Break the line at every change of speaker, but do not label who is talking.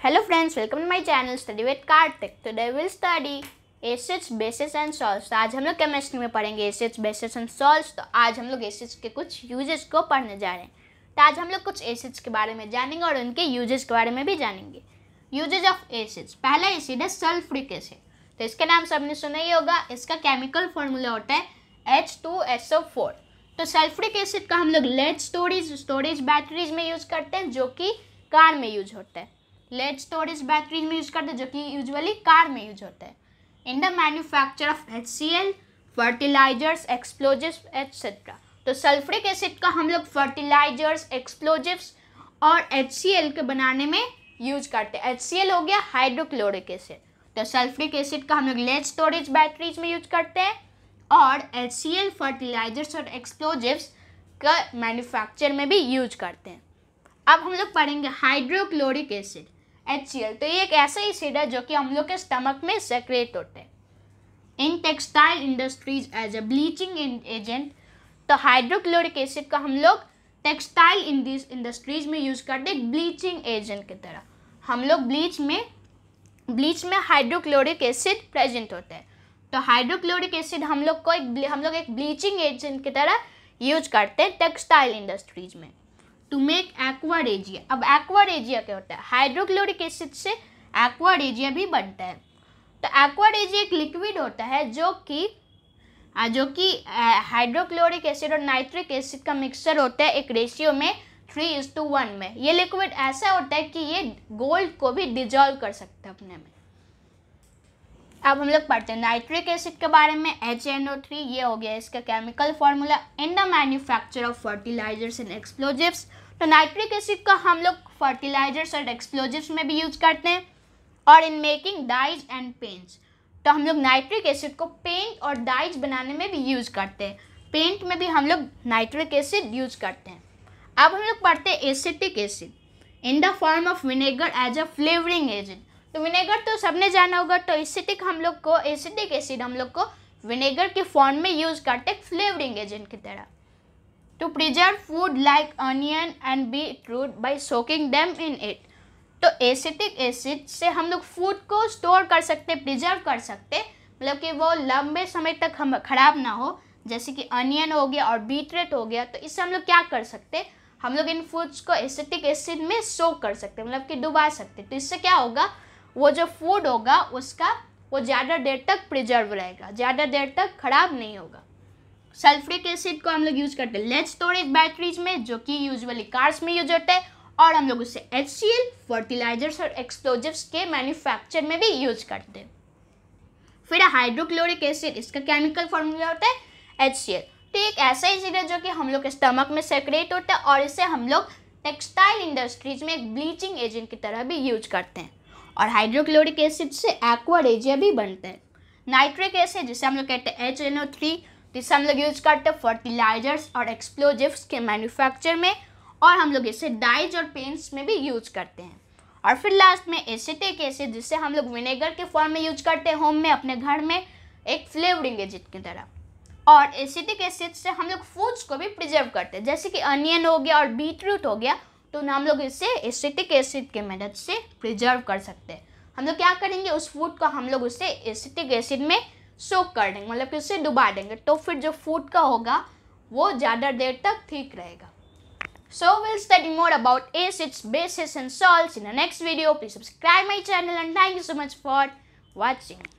Hello friends, welcome to my channel Study with Kartik. Today we'll study acids bases and salts तो आज हम लोग chemistry में पढ़ेंगे एसिड्स बेसिस एंड सॉल्स तो आज हम लोग एसिड्स के कुछ यूजेस को पढ़ने जा रहे हैं तो आज हम लोग कुछ एसिड्स के बारे में जानेंगे और उनके यूजेस के बारे में भी जानेंगे यूजेज ऑफ एसिड्स पहला एसिड है सल्फ्रिक एसिड तो इसका नाम सबने सुना ही होगा इसका केमिकल फॉर्मूला होता है H two S O four तो सल्फ्रिक एसिड का हम लोग लेड स्टोरेज स्टोरेज बैटरीज में यूज़ करते हैं जो कि कार में यूज होता है लेड स्टोरेज बैटरी में यूज करते हैं जो कि यूजुअली कार में यूज होता है in the manufacture of H C L fertilisers explosive etcetera तो सल्फ्रिक एसिड का हम लोग फर्टिलाइजर्स एक्सप्लोजिवस और एच सी एल के बनाने में यूज करते हैं एच सी एल हो गया हाइड्रोक्लोरिक एसिड तो सल्फ्रिक एसिड का हम लोग लेड स्टोरेज बैटरीज में यूज करते हैं और एच सी एल फर्टिलाइजर्स और एक्सप्लोजिवस का मैन्युफैक्चर में भी यूज करते हैं अब हम लोग पढ़ेंगे हाइड्रोक्लोरिक एसिड एच तो ये एक ऐसा एसिड है जो कि हम लोग के स्टमक में सेक्रेट होते हैं in textile industries as a bleaching agent तो हाइड्रोक्लोरिक एसिड का हम लोग टेक्सटाइल इंडस्ट्रीज में यूज़ करते हैं ब्लीचिंग एजेंट की तरह हम लोग ब्लीच में ब्लीच में हाइड्रोक्लोरिक एसिड प्रेजेंट होते हैं तो हाइड्रोक्लोरिक एसिड हम लोग को एक हम लोग एक ब्लीचिंग एजेंट की तरह यूज करते हैं टेक्सटाइल इंडस्ट्रीज में टू मेक एक्वा रेजिया अब एक्वा रेजिया क्या होता है हाइड्रोक्लोरिक एसिड से एक्वा रेजिया भी बनता है तो एक्वा रेजिया एक लिक्विड होता है जो कि जो कि हाइड्रोक्लोरिक एसिड और नाइट्रिक एसिड का मिक्सर होता है एक रेशियो में थ्री इज टू वन में ये लिक्विड ऐसा होता है कि ये गोल्ड को भी डिजॉल्व कर सकता है अपने में अब हम लोग पढ़ते हैं नाइट्रिक एसिड के बारे में एच ये हो गया इसका chemical formula in the manufacture of fertilisers and explosives तो नाइट्रिक एसिड का हम लोग फर्टिलाइजर्स और एक्सप्लोजिव्स में भी यूज करते हैं और in making dyes and paints तो हम लोग नाइट्रिक एसिड को पेंट और डाइज बनाने में भी यूज करते हैं पेंट में भी हम लोग नाइट्रिक एसिड यूज करते हैं अब हम लोग पढ़ते हैं acetic acid in the form of vinegar as a flavouring agent तो विनेगर तो सबने जाना होगा तो एसिटिक हम लोग को एसिटिक एसिड हम लोग को विनेगर के फॉर्म में यूज़ करते फ्लेवरिंग एजेंट की तरह to preserve food like onion and beetroot by soaking them in it तो एसिटिक एसिड से हम लोग फूड को स्टोर कर सकते प्रिजर्व कर सकते मतलब कि वो लंबे समय तक हम खराब ना हो जैसे कि अनियन हो गया और बीटरेट हो गया तो इससे हम लोग क्या कर सकते हम लोग इन फूड्स को एसिटिक एसिड में सोक कर सकते मतलब कि डुबा सकते तो इससे क्या होगा वो जो फूड होगा उसका वो ज़्यादा देर तक प्रिजर्व रहेगा ज़्यादा देर तक खराब नहीं होगा सल्फ्रिक एसिड को हम लोग यूज़ करते हैं लेड स्टोरेज बैटरीज में जो कि यूजुअली कार्स में यूज होते हैं और हम लोग उसे एच सी एल फर्टिलाइजर्स और एक्सप्लोजिवस के मैन्युफैक्चर में भी यूज करते हैं फिर हाइड्रोक्लोरिक एसिड इसका केमिकल फॉर्मूला होता है एच सी एल तो एक ऐसा एसिड है जो कि हम लोग के स्टमक में सेक्रेट होता है और इसे हम लोग टेक्सटाइल इंडस्ट्रीज में एक ब्लीचिंग एजेंट की तरह भी यूज करते हैं और हाइड्रोक्लोरिक एसिड से एक्वा रेजिया भी बनते हैं नाइट्रिक एसिड जिसे हम लोग कहते हैं एच एन ओ थ्री जिसे हम लोग यूज करते हैं फर्टिलाइजर्स और एक्सप्लोजिवस के मैन्युफैक्चर में और हम लोग इसे डाइज और पेंट्स में भी यूज करते हैं और फिर लास्ट में एसिटिक एसिड जिसे हम लोग विनेगर के फॉर्म में यूज करते हैं होम में अपने घर में एक फ्लेवरिंग एजिट की तरह और एसिटिक एसिड से हम लोग फूड्स को भी प्रिजर्व करते हैं जैसे कि अनियन हो गया और बीटरूट हो गया तो हम लोग इसे एसिटिक एसिड के मदद से प्रिजर्व कर सकते हैं हम लोग क्या करेंगे उस फूड को हम लोग उसे एसिटिक एसिड में सोक कर देंगे मतलब कि उसे डुबा देंगे तो फिर जो फूड का होगा वो ज़्यादा देर तक ठीक रहेगा so will study more about acids bases and salts in the next video please subscribe my channel and thank you so much for watching